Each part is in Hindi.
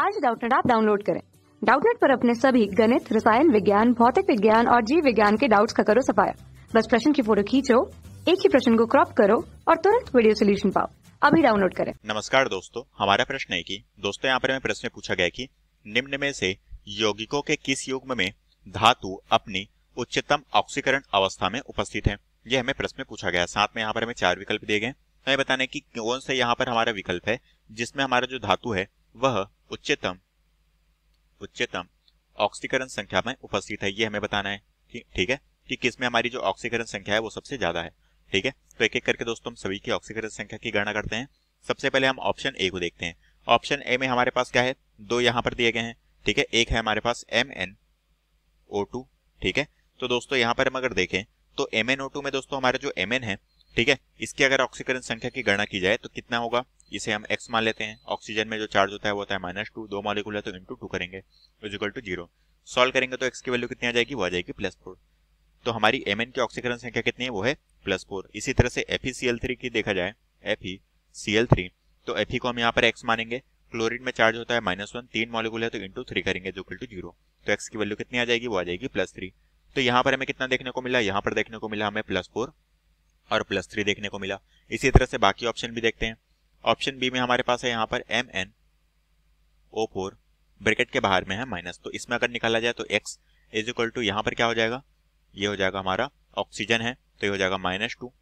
आज डाउटनेट आप डाउनलोड करें डाउटनेट पर अपने सभी गणित रसायन विज्ञान भौतिक विज्ञान और जीव विज्ञान के डाउट्स का करो सफाया बस प्रश्न की फोटो खींचो एक ही प्रश्न को क्रॉप करो और तुरंत वीडियो सोल्यूशन पाओ अभी डाउनलोड करें नमस्कार दोस्तों हमारा प्रश्न है कि दोस्तों यहाँ पर हमें प्रश्न पूछा गया कि निम्न में से यौगिकों के किस युग में धातु अपनी उच्चतम ऑक्सीकरण अवस्था में उपस्थित है ये हमें प्रश्न पूछा गया साथ में यहाँ पर हमें चार विकल्प दिए गए हमें बताने की कौन सा यहाँ पर हमारा विकल्प है जिसमें हमारा जो धातु है वह उच्चतम उच्चतम ऑक्सीकरण संख्या में उपस्थित है ये हमें बताना है ठीक है कि किसमें हमारी जो ऑक्सीकरण संख्या है वो सबसे ज्यादा है ठीक है तो एक एक करके दोस्तों हम सभी की ऑक्सीकरण संख्या की गणना करते हैं सबसे पहले हम ऑप्शन ए को देखते हैं ऑप्शन ए में हमारे पास क्या है दो यहाँ पर दिए गए हैं ठीक है एक है हमारे पास एम एन ओ टू ठीक है तो दोस्तों यहाँ पर हम अगर देखें तो एम एन ओ टू में दोस्तों हमारे जो एम एन है ठीक है इसकी अगर ऑक्सीकरण संख्या की गणना की जाए तो कितना होगा इसे हम एक्स मान लेते हैं ऑक्सीजन में जो चार्ज होता है वो होता है माइनस टू दो मॉलिक्यूल है तो इंटू टू करेंगे इजिकल टू जीरो सॉल्व करेंगे तो एक्स की वैल्यू कितनी आ जाएगी वो आ जाएगी प्लस फोर तो हमारी एम की ऑक्सीकरण संख्या कितनी है वो है प्लस फोर इसी तरह से एफ की देखा जाए एफ तो एफ को हम यहाँ पर एक्स मानेंगे क्लोरिन में चार्ज होता है माइनस वन तीन मॉलिक्यूल है तो इंटू थ्री करेंगे जो टू जीरो तो एक्स की वैल्यू कितनी आ जाएगी वो आ जाएगी प्लस थ्री तो यहाँ पर हमें कितना देखने को मिला यहाँ पर देखने को मिला हमें प्लस फोर और प्लस थ्री देखने को मिला इसी तरह से बाकी ऑप्शन भी देखते हैं ऑप्शन बी में हमारे पास है यहाँ पर M N O four bracket के बाहर में है माइनस तो इसमें अगर निकाला जाए तो एक्स इज इक्वल टू यहाँ पर क्या हो जाएगा ये हो जाएगा हमारा ऑक्सीजन है तो ये हो जाएगा माइनस टू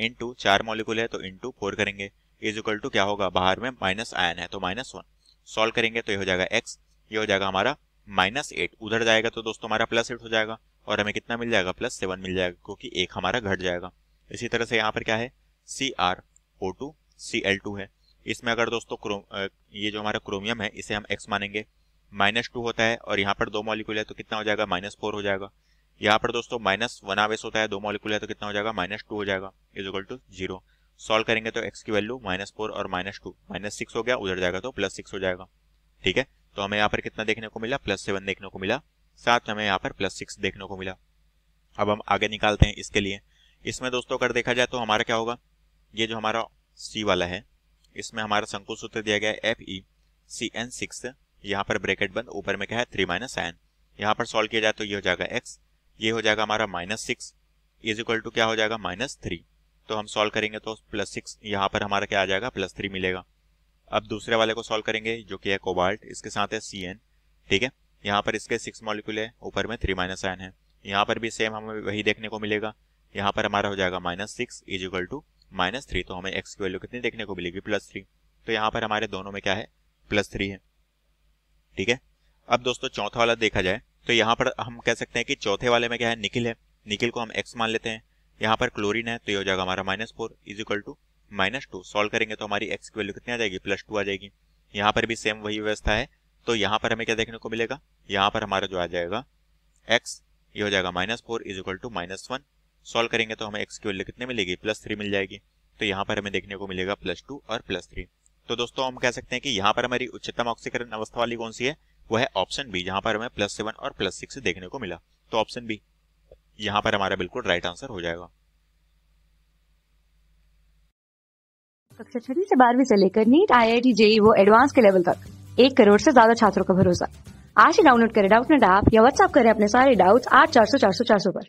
इन टू चार मॉलिक्यूल है तो इन टू फोर करेंगे इज इक्वल टू क्या होगा बाहर में माइनस आयन है तो माइनस वन सॉल्व करेंगे तो ये हो जाएगा एक्स ये हो जाएगा हमारा माइनस एट उधर जाएगा तो दोस्तों हमारा प्लस एट हो जाएगा और हमें कितना मिल जाएगा प्लस सेवन मिल जाएगा क्योंकि एक हमारा घट जाएगा इसी तरह से यहाँ पर क्या है C R O two C L two है इसमें अगर दोस्तों क्रोम ये जो हमारा क्रोमियम है इसे हम एक्स मानेंगे माइनस टू होता है और यहाँ पर दो मॉलिक्यूल है तो कितना हो जाएगा माइनस फोर हो जाएगा यहाँ पर दोस्तों माइनस वन आवेश होता है दो मॉलिक्यूल है तो कितना हो जाएगा माइनस टू हो जाएगा is equal to zero solve करेंगे तो एक्स की वैल्यू माइनस फोर और माइनस टू माइनस सिक्स हो गया उधर जाएगा तो प्लस सिक्स हो जाएगा ठीक है तो हमें यहाँ पर कितना देखने को मिला प्लस सेवन देखने को मिला साथ हमें यहाँ पर प्लस सिक्स देखने को मिला अब हम आगे निकालते हैं इसके लिए इसमें दोस्तों अगर देखा जाए तो हमारा क्या होगा ये जो हमारा सी वाला है इसमें हमारा संकुल सूत्र दिया गया है F E C N six यहाँ पर ब्रेकेट बंद ऊपर में क्या है थ्री माइनस एन यहाँ पर सॉल्व किया जाए तो ये हो जाएगा एक्स ये हो जाएगा हमारा minus six is equal to क्या हो जाएगा माइनस थ्री तो हम सॉल्व करेंगे तो प्लस सिक्स यहाँ पर हमारा क्या आ जाएगा प्लस थ्री मिलेगा अब दूसरे वाले को सॉल्व करेंगे जो कि है कोबाल्ट इसके साथ है सी एन ठीक है यहाँ पर इसके सिक्स मॉलिक्यूल है ऊपर में थ्री माइनस एन है यहाँ पर भी सेम हमें वही देखने को मिलेगा यहाँ पर हमारा हो जाएगा minus six is equal to minus three तो हमें एक्स की वैल्यू कितनी देखने को मिलेगी प्लस थ्री तो यहाँ पर हमारे दोनों में क्या है प्लस थ्री है ठीक है अब दोस्तों चौथा वाला देखा जाए तो यहाँ पर हम कह सकते हैं कि चौथे वाले में क्या है निकिल है निकिल को हम एक्स मान लेते हैं यहाँ पर क्लोरिन है तो ये हो जाएगा हमारा minus four is equal to minus two solve करेंगे तो हमारी एक्स की वैल्यू कितनी आ जाएगी प्लस टू आ जाएगी यहाँ पर भी सेम वही व्यवस्था है तो यहाँ पर हमें क्या देखने को मिलेगा यहाँ पर हमारा जो आ जाएगा एक्स ये हो जाएगा minus four is equal to minus one solve करेंगे तो हमें एक्स की वैल्यू कितने मिलेगी प्लस थ्री मिल जाएगी तो यहाँ पर हमें देखने को मिलेगा प्लस टू और प्लस थ्री तो दोस्तों हम कह सकते हैं कि यहाँ पर हमारी उच्चतम ऑक्सीकरण अवस्था वाली कौन सी है वो है ऑप्शन बी जहाँ पर हमें प्लस सेवन और प्लस सिक्स देखने को मिला तो ऑप्शन बी यहाँ पर हमारा बिल्कुल राइट आंसर हो जाएगा कक्षा छठी से बारहवीं से लेकर NEET I I T JEE वो एडवांस के लेवल तक एक करोड़ से ज्यादा छात्रों का भरोसा आज ही डाउनलोड करें डाउट नेट ऐप या व्हाट्सअप करें अपने सारे डाउट्स आठ चार सौ चार सौ चार सौ पर